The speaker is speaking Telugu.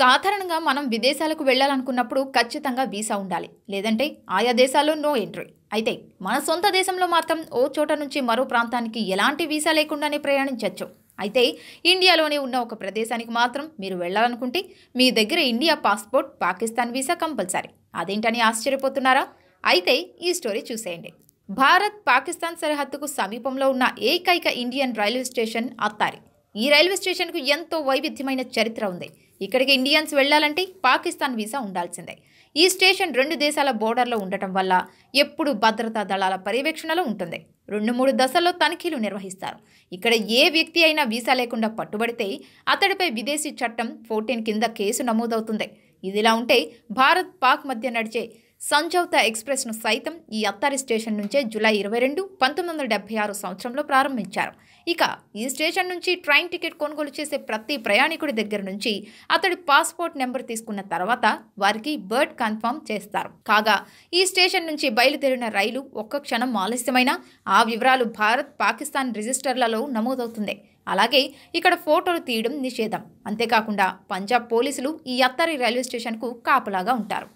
సాధారణంగా మనం విదేశాలకు వెళ్ళాలనుకున్నప్పుడు ఖచ్చితంగా వీసా ఉండాలి లేదంటే ఆయా దేశాల్లో నో ఎంట్రీ అయితే మన సొంత దేశంలో మాత్రం ఓ చోట నుంచి మరో ప్రాంతానికి ఎలాంటి వీసా లేకుండానే ప్రయాణించవచ్చు అయితే ఇండియాలోనే ఉన్న ఒక ప్రదేశానికి మాత్రం మీరు వెళ్ళాలనుకుంటే మీ దగ్గర India passport Pakistan visa compulsory అదేంటని ఆశ్చర్యపోతున్నారా అయితే ఈ స్టోరీ చూసేయండి భారత్ పాకిస్తాన్ సరిహద్దుకు సమీపంలో ఉన్న ఏకైక ఇండియన్ రైల్వే స్టేషన్ అత్తారి ఈ రైల్వే స్టేషన్కు ఎంతో వైవిధ్యమైన చరిత్ర ఉంది ఇక్కడికి ఇండియన్స్ వెళ్లాలంటే పాకిస్తాన్ వీసా ఉండాల్సిందే ఈ స్టేషన్ రెండు దేశాల బోర్డర్లో ఉండటం వల్ల ఎప్పుడు భద్రతా దళాల పర్యవేక్షణలో ఉంటుంది రెండు మూడు దశల్లో తనిఖీలు నిర్వహిస్తారు ఇక్కడ ఏ వ్యక్తి అయినా వీసా లేకుండా పట్టుబడితే అతడిపై విదేశీ చట్టం ఫోర్టీన్ కింద కేసు నమోదవుతుంది ఇదిలా ఉంటే భారత్ పాక్ మధ్య నడిచే ఎక్స్ప్రెస్ ఎక్స్ప్రెస్ను సైతం ఈ అత్తారి స్టేషన్ నుంచే జూలై ఇరవై రెండు పంతొమ్మిది వందల ఆరు సంవత్సరంలో ప్రారంభించారు ఇక ఈ స్టేషన్ నుంచి ట్రైన్ టికెట్ కొనుగోలు చేసే ప్రతి ప్రయాణికుడి దగ్గర నుంచి అతడి పాస్పోర్ట్ నెంబర్ తీసుకున్న తర్వాత వారికి బర్డ్ కన్ఫర్మ్ చేస్తారు కాగా ఈ స్టేషన్ నుంచి బయలుదేరిన రైలు ఒక్క క్షణం ఆలస్యమైనా ఆ వివరాలు భారత్ పాకిస్తాన్ రిజిస్టర్లలో నమోదవుతుంది అలాగే ఇక్కడ ఫోటోలు తీయడం నిషేధం అంతేకాకుండా పంజాబ్ పోలీసులు ఈ అత్తారి రైల్వే స్టేషన్కు కాపలాగా ఉంటారు